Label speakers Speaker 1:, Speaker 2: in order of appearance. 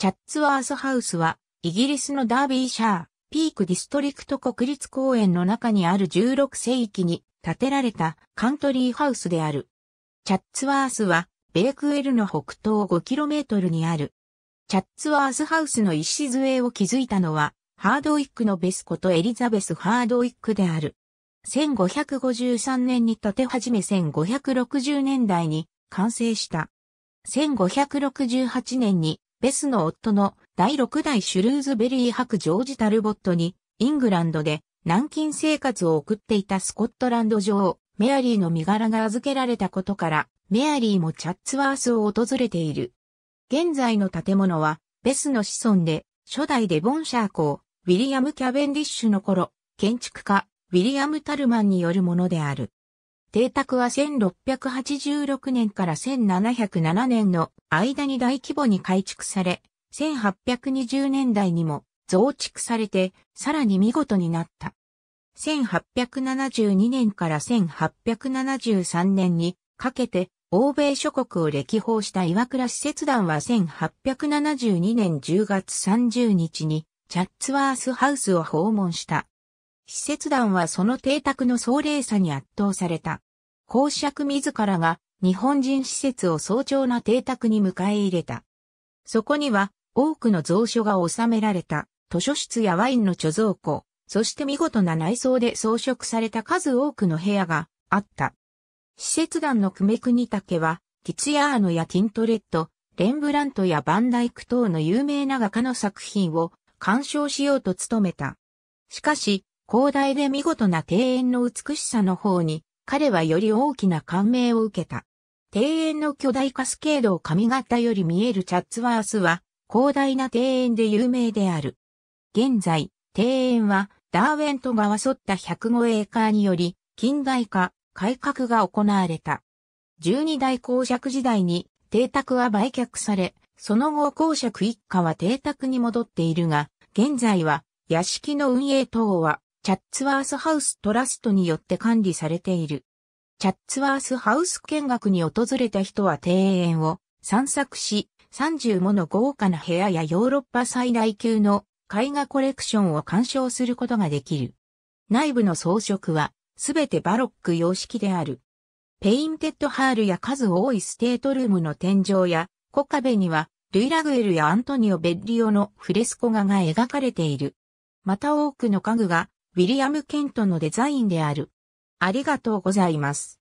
Speaker 1: チャッツワースハウスは、イギリスのダービーシャー、ピークディストリクト国立公園の中にある16世紀に建てられたカントリーハウスである。チャッツワースは、ベークウェルの北東 5km にある。チャッツワースハウスの礎を築いたのは、ハードウィックのベスことエリザベス・ハードウィックである。1553年に建て始め1560年代に完成した。1568年にベスの夫の第6代シュルーズベリー博ジョージ・タルボットに、イングランドで軟禁生活を送っていたスコットランド女王、メアリーの身柄が預けられたことから、メアリーもチャッツワースを訪れている。現在の建物は、ベスの子孫で、初代デボンシャー校、ウィリアム・キャベンディッシュの頃、建築家、ウィリアム・タルマンによるものである。邸宅は1686年から1707年の間に大規模に改築され、1820年代にも増築されて、さらに見事になった。1872年から1873年にかけて、欧米諸国を歴訪した岩倉使節団は1872年10月30日に、チャッツワースハウスを訪問した。施設団はその邸宅の壮麗さに圧倒された。公爵自らが日本人施設を早朝な邸宅に迎え入れた。そこには多くの蔵書が収められた図書室やワインの貯蔵庫、そして見事な内装で装飾された数多くの部屋があった。施設団の久米国竹は、ティツヤーノやティントレット、レンブラントやバンダイク等の有名な画家の作品を鑑賞しようと努めた。しかし、広大で見事な庭園の美しさの方に、彼はより大きな感銘を受けた。庭園の巨大カスケードを髪型より見えるチャッツワースは、広大な庭園で有名である。現在、庭園は、ダーウェント川沿った105エーカーにより、近代化、改革が行われた。12代公爵時代に、邸宅は売却され、その後公爵一家は邸宅に戻っているが、現在は、屋敷の運営等は、チャッツワースハウストラストによって管理されている。チャッツワースハウス見学に訪れた人は庭園を散策し、30もの豪華な部屋やヨーロッパ最大級の絵画コレクションを鑑賞することができる。内部の装飾はすべてバロック様式である。ペインテッドハールや数多いステートルームの天井や小壁にはルイ・ラグエルやアントニオ・ベッリオのフレスコ画が描かれている。また多くの家具がウィリアム・ケントのデザインである。ありがとうございます。